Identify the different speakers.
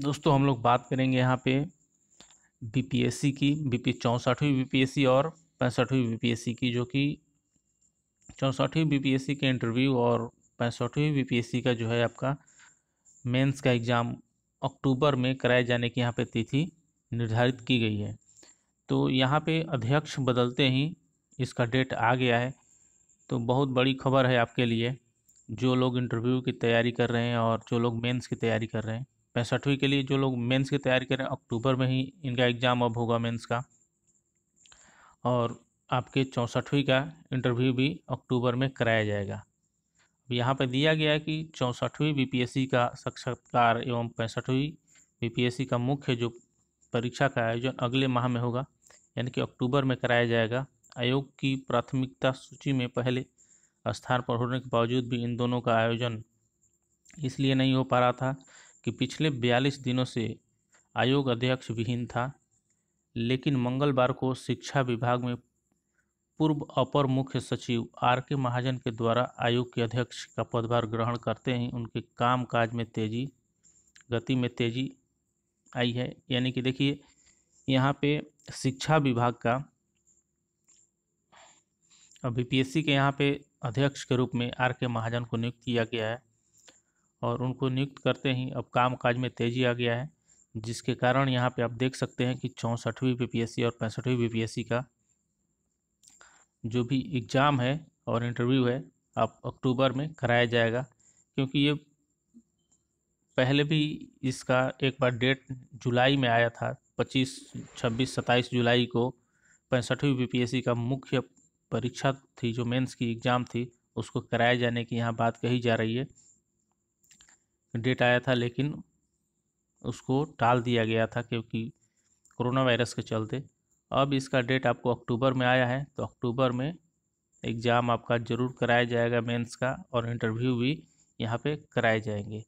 Speaker 1: दोस्तों हम लोग बात करेंगे यहाँ पे बीपीएससी की बी पी चौंसठवीं बी और पैंसठवीं बीपीएससी की जो कि चौंसठवीं बीपीएससी के इंटरव्यू और पैंसठवीं बीपीएससी का जो है आपका मेंस का एग्ज़ाम अक्टूबर में कराए जाने की यहाँ पे तिथि निर्धारित की गई है तो यहाँ पे अध्यक्ष बदलते ही इसका डेट आ गया है तो बहुत बड़ी खबर है आपके लिए जो लोग इंटरव्यू की तैयारी कर रहे हैं और जो लोग मेंस की तैयारी कर रहे हैं पैंसठवीं के लिए जो लोग मेंस की तैयारी करें अक्टूबर में ही इनका एग्ज़ाम अब होगा मेंस का और आपके चौंसठवीं का इंटरव्यू भी अक्टूबर में कराया जाएगा यहाँ पर दिया गया है कि चौंसठवीं बीपीएससी का साक्षात्कार एवं पैंसठवीं बीपीएससी का मुख्य जो परीक्षा का आयोजन अगले माह में होगा यानी कि अक्टूबर में कराया जाएगा आयोग की प्राथमिकता सूची में पहले स्थान पर होने के बावजूद भी इन दोनों का आयोजन इसलिए नहीं हो पा रहा था कि पिछले बयालीस दिनों से आयोग अध्यक्ष विहीन था लेकिन मंगलवार को शिक्षा विभाग में पूर्व अपर मुख्य सचिव आर के महाजन के द्वारा आयोग के अध्यक्ष का पदभार ग्रहण करते ही उनके काम काज में तेजी गति में तेजी आई है यानी कि देखिए यहाँ पे शिक्षा विभाग का अभी पी के यहाँ पे अध्यक्ष के रूप में आर के महाजन को नियुक्त किया गया है और उनको नियुक्त करते ही अब काम काज में तेजी आ गया है जिसके कारण यहाँ पे आप देख सकते हैं कि चौंसठवीं बीपीएससी और पैंसठवीं बीपीएससी का जो भी एग्ज़ाम है और इंटरव्यू है आप अक्टूबर में कराया जाएगा क्योंकि ये पहले भी इसका एक बार डेट जुलाई में आया था 25, 26, 27 जुलाई को पैंसठवीं बीपीएससी का मुख्य परीक्षा थी जो मेंस की एग्ज़ाम थी उसको कराए जाने की यहाँ बात कही जा रही है डेट आया था लेकिन उसको टाल दिया गया था क्योंकि कोरोना वायरस के चलते अब इसका डेट आपको अक्टूबर में आया है तो अक्टूबर में एग्ज़ाम आपका ज़रूर कराया जाएगा मेंस का और इंटरव्यू भी यहाँ पे कराए जाएंगे